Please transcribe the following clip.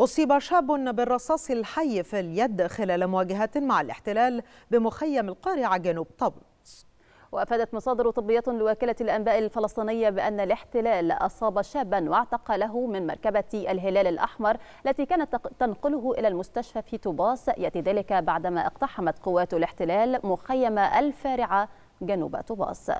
أصيب شاب بالرصاص الحي في اليد خلال مواجهة مع الاحتلال بمخيم القارعة جنوب طبلس وأفادت مصادر طبية لوكالة الأنباء الفلسطينية بأن الاحتلال أصاب شابا واعتقله من مركبة الهلال الأحمر التي كانت تنقله إلى المستشفى في طوباس يأتي ذلك بعدما اقتحمت قوات الاحتلال مخيم الفارعة جنوب طوباس